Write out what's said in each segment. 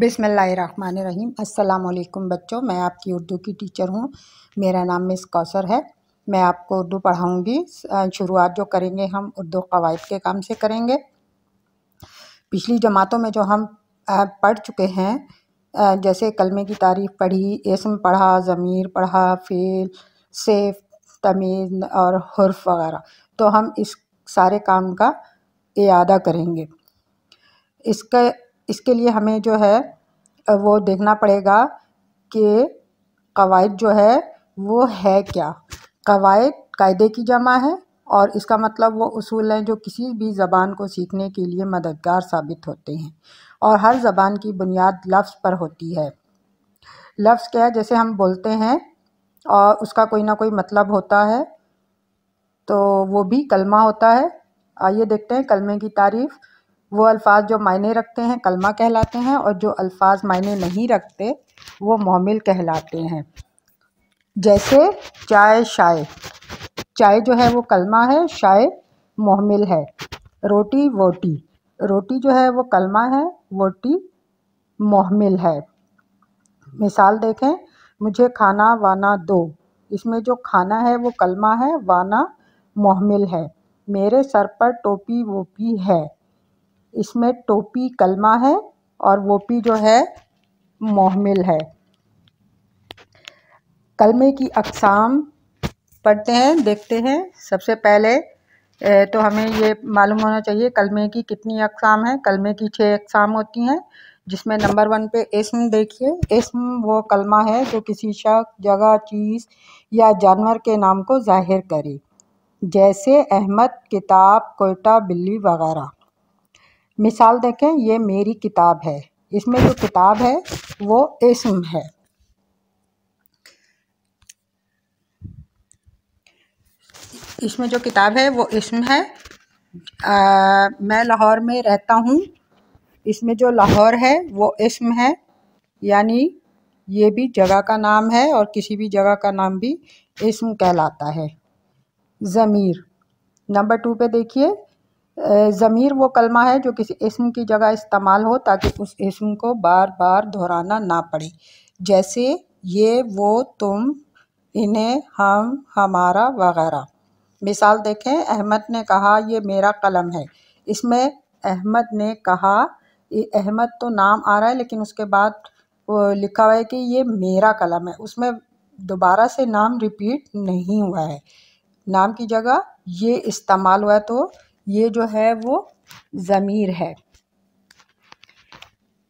बिसमीम अस्सलाम बच्चों मैं आपकी उर्दू की टीचर हूँ मेरा नाम मिस कौसर है मैं आपको उर्दू पढ़ाऊँगी शुरुआत जो करेंगे हम उर्दू कवायद के काम से करेंगे पिछली जमातों में जो हम पढ़ चुके हैं जैसे कलमे की तारीफ़ पढ़ी इसम पढ़ा ज़मीर पढ़ा फ़ेल सेफ तमीज़ और हर्फ वगैरह तो हम इस सारे काम का अदा करेंगे इसका इसके लिए हमें जो है वो देखना पड़ेगा कि कवायद जो है वो है क्या कवायद कायदे की जमा है और इसका मतलब वो असूल हैं जो किसी भी ज़बान को सीखने के लिए मददगार साबित होते हैं और हर ज़बान की बुनियाद लफ्ज़ पर होती है लफ्ज़ क्या है जैसे हम बोलते हैं और उसका कोई ना कोई मतलब होता है तो वो भी कलमा होता है आइए देखते हैं कलमे की तारीफ़ वो अल्फाज जो मायने रखते हैं कलमा कहलाते हैं और जो अल्फाज मायने नहीं रखते वो मोमिल कहलाते हैं जैसे चाय शाय चाय जो है वो कलमा है शाय मोहमिल है रोटी वोटी रोटी जो है वो कलमा है वोटी मोहमिल है मिसाल देखें मुझे खाना वाना दो इसमें जो खाना है वो कलमा है वाना मोहमिल है मेरे सर पर टोपी वोपी है इसमें टोपी कलमा है और वोपी जो है मोहमिल है कलमे की अकसाम पढ़ते हैं देखते हैं सबसे पहले तो हमें ये मालूम होना चाहिए कलमे की कितनी अकसाम है कलमे की छः अकसाम होती हैं जिसमें नंबर वन पे इसम देखिए इसम वो कलमा है जो किसी शख्स जगह चीज़ या जानवर के नाम को जाहिर करे जैसे अहमद किताब कोयटा बिल्ली वगैरह मिसाल देखें ये मेरी किताब है इसमें जो किताब है वो इसम है इसमें जो किताब है वो इसम है आ, मैं लाहौर में रहता हूँ इसमें जो लाहौर है वो इसम है यानी ये भी जगह का नाम है और किसी भी जगह का नाम भी इसम कहलाता है ज़मीर नंबर टू पे देखिए ज़मीर वो कलमा है जो किसी इसम की जगह इस्तेमाल हो ताकि उस इसम को बार बार दोहराना ना पड़े जैसे ये वो तुम इन्हें हम हमारा वगैरह मिसाल देखें अहमद ने कहा ये मेरा कलम है इसमें अहमद ने कहा अहमद तो नाम आ रहा है लेकिन उसके बाद लिखा हुआ है कि ये मेरा कलम है उसमें दोबारा से नाम रिपीट नहीं हुआ है नाम की जगह ये इस्तेमाल हुआ है तो ये जो है वो ज़मीर है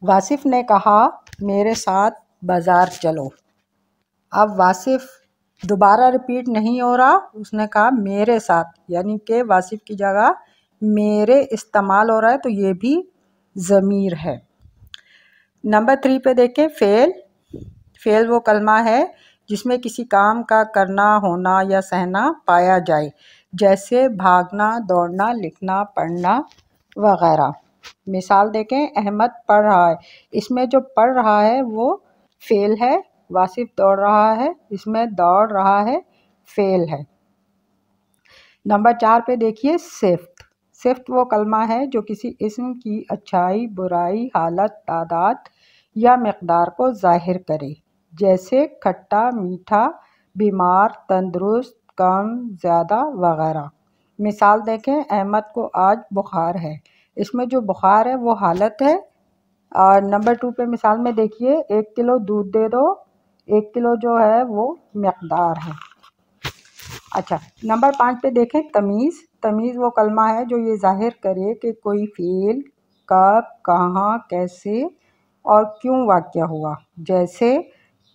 वासिफ ने कहा मेरे साथ बाज़ार चलो अब वासिफ दोबारा रिपीट नहीं हो रहा उसने कहा मेरे साथ यानी कि वासिफ की जगह मेरे इस्तेमाल हो रहा है तो ये भी ज़मीर है नंबर थ्री पे देखें फेल फेल वो कलमा है जिसमें किसी काम का करना होना या सहना पाया जाए जैसे भागना दौड़ना लिखना पढ़ना वगैरह मिसाल देखें अहमद पढ़ रहा है इसमें जो पढ़ रहा है वो फेल है वासिफ दौड़ रहा है इसमें दौड़ रहा है फेल है नंबर चार पे देखिए सिफ्ट सिफ्ट वो कलमा है जो किसी इसम की अच्छाई बुराई हालत तादाद या मकदार को जाहिर करे जैसे खट्टा मीठा बीमार तंदरुस्त कम ज़्यादा वगैरह मिसाल देखें अहमद को आज बुखार है इसमें जो बुखार है वो हालत है और नंबर टू पे मिसाल में देखिए एक किलो दूध दे दो एक किलो जो है वो मकदार है अच्छा नंबर पाँच पे देखें तमीज़ तमीज़ वो कलमा है जो ये जाहिर करे कि कोई फ़ील कब कहाँ कैसे और क्यों वाक़ हुआ जैसे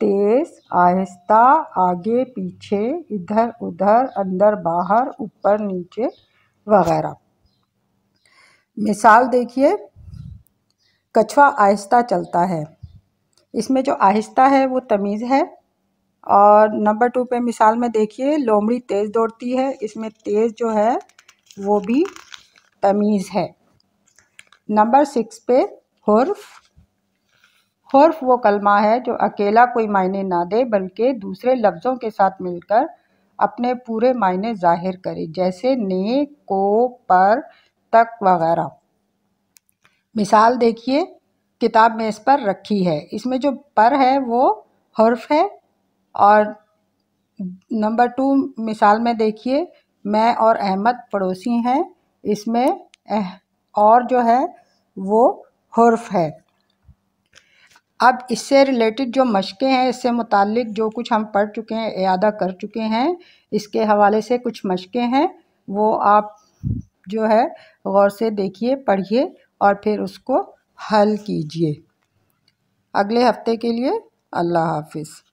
तेज आहिस्ता आगे पीछे इधर उधर अंदर बाहर ऊपर नीचे वगैरह मिसाल देखिए कछुआ आहिस्ता चलता है इसमें जो आहिस्ता है वो तमीज़ है और नंबर टू पे मिसाल में देखिए लोमड़ी तेज़ दौड़ती है इसमें तेज़ जो है वो भी तमीज़ है नंबर सिक्स पे हर्फ हर्फ वो कलमा है जो अकेला कोई मायने ना दे बल्कि दूसरे लफ्ज़ों के साथ मिलकर अपने पूरे मायने ज़ाहिर करे जैसे ने को पर तक वगैरह मिसाल देखिए किताब में इस पर रखी है इसमें जो पर है वो हर्फ है और नंबर टू मिसाल में देखिए मैं और अहमद पड़ोसी हैं इसमें और जो है वो हर्फ है अब इससे रिलेटेड जो मशक़ें हैं इससे मुतल जो कुछ हम पढ़ चुके हैं अदा कर चुके हैं इसके हवाले से कुछ मशक़ें हैं वो आप जो है गौर से देखिए पढ़िए और फिर उसको हल कीजिए अगले हफ्ते के लिए अल्लाह हाफिज़